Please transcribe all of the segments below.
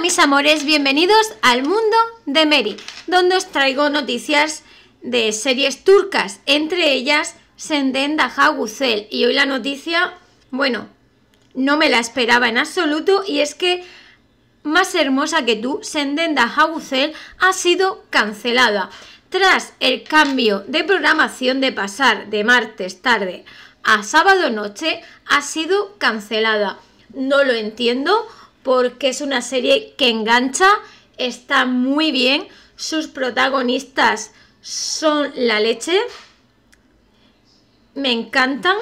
mis amores, bienvenidos al mundo de Mary, donde os traigo noticias de series turcas, entre ellas Senden Daha Y hoy la noticia, bueno, no me la esperaba en absoluto y es que Más hermosa que tú, Senden Daha ha sido cancelada. Tras el cambio de programación de pasar de martes tarde a sábado noche, ha sido cancelada. No lo entiendo porque es una serie que engancha, está muy bien, sus protagonistas son la leche, me encantan.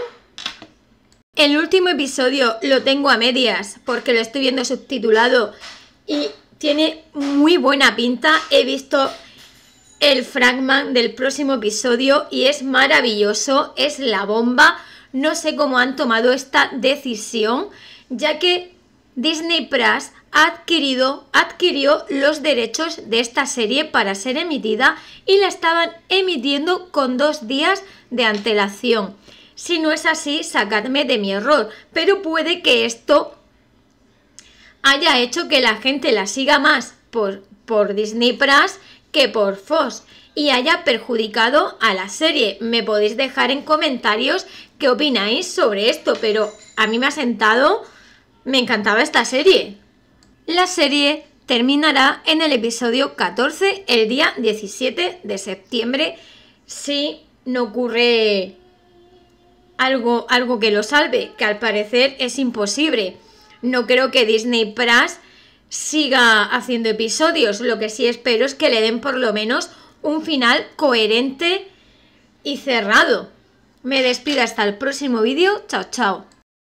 El último episodio lo tengo a medias porque lo estoy viendo subtitulado y tiene muy buena pinta. He visto el fragment del próximo episodio y es maravilloso, es la bomba. No sé cómo han tomado esta decisión, ya que Disney Plus ha adquirido, adquirió los derechos de esta serie para ser emitida y la estaban emitiendo con dos días de antelación. Si no es así, sacadme de mi error, pero puede que esto haya hecho que la gente la siga más por, por Disney Plus que por Fox y haya perjudicado a la serie. Me podéis dejar en comentarios qué opináis sobre esto, pero a mí me ha sentado me encantaba esta serie. La serie terminará en el episodio 14 el día 17 de septiembre si no ocurre algo, algo que lo salve, que al parecer es imposible. No creo que Disney Plus siga haciendo episodios, lo que sí espero es que le den por lo menos un final coherente y cerrado. Me despido hasta el próximo vídeo, chao chao.